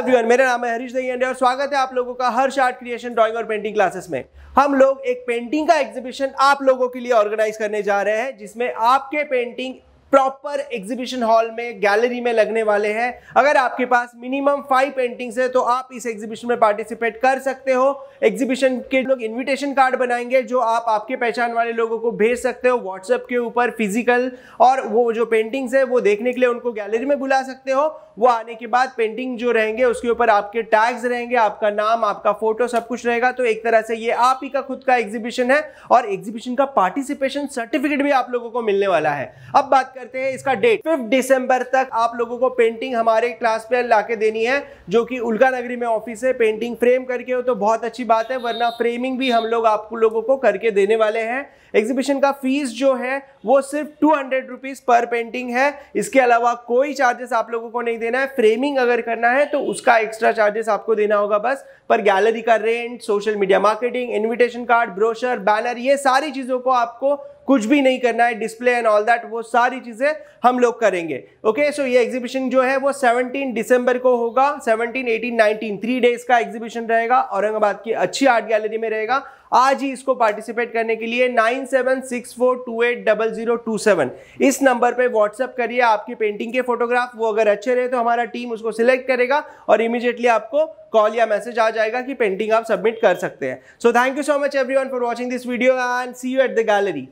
everyone मेरा नाम है हरीश दही और स्वागत है आप लोगों का हर शार्ट क्रिएशन ड्राइंग और पेंटिंग क्लासेस में हम लोग एक पेंटिंग का एग्जीबिशन आप लोगों के लिए ऑर्गेनाइज करने जा रहे हैं जिसमें आपके पेंटिंग प्रॉपर एग्जीबिशन हॉल में गैलरी में लगने वाले हैं अगर आपके पास मिनिमम फाइव पेंटिंग्स है तो आप इस एग्जीबिशन में पार्टिसिपेट कर सकते हो एग्जीबिशन के लोग इनविटेशन कार्ड बनाएंगे जो आप आपके पहचान वाले लोगों को भेज सकते हो व्हाट्सएप के ऊपर फिजिकल और वो जो पेंटिंग्स है वो देखने के लिए उनको गैलरी में बुला सकते हो वो आने के बाद पेंटिंग जो रहेंगे उसके ऊपर आपके टैग्स रहेंगे आपका नाम आपका फोटो सब कुछ रहेगा तो एक तरह से ये आप ही का खुद का एग्जीबिशन है और एग्जीबिशन का पार्टिसिपेशन सर्टिफिकेट भी आप लोगों को मिलने वाला है अब बात करते हैं इसका डेट फिफ्थ दिसंबर तक आप लोगों को पेंटिंग हमारे क्लास पे ला के देनी है जो कि उल्का नगरी में ऑफिस है पेंटिंग फ्रेम करके हो तो बहुत अच्छी बात है वरना फ्रेमिंग भी हम लोग आप लोगों को करके देने वाले हैं एग्जीबिशन का फीस जो है वो सिर्फ टू हंड्रेड रुपीज़ पर पेंटिंग है इसके अलावा कोई चार्जेस आप लोगों को नहीं देना है फ्रेमिंग अगर करना है तो उसका एक्स्ट्रा चार्जेस आपको देना होगा बस पर गैलरी का rent social media marketing invitation card brochure banner ये सारी चीज़ों को आपको कुछ भी नहीं करना है डिस्प्ले एंड ऑल दैट वो सारी चीज़ें हम लोग करेंगे ओके सो ये एग्जीबिशन जो है वो 17 दिसंबर को होगा 17, 18, 19 थ्री डेज का एग्जीबिशन रहेगा औरंगाबाद की अच्छी आर्ट गैलरी में रहेगा आज ही इसको पार्टिसिपेट करने के लिए nine seven six four two eight double zero two seven इस नंबर पे व्हाट्सअप करिए आपकी पेंटिंग के फोटोग्राफ वो अगर अच्छे रहे तो हमारा टीम उसको सिलेक्ट करेगा और इमीजिएटली आपको कॉल या मैसेज आ जाएगा कि पेंटिंग आप सबमिट कर सकते हैं so thank you so much everyone for watching this video and see you at the gallery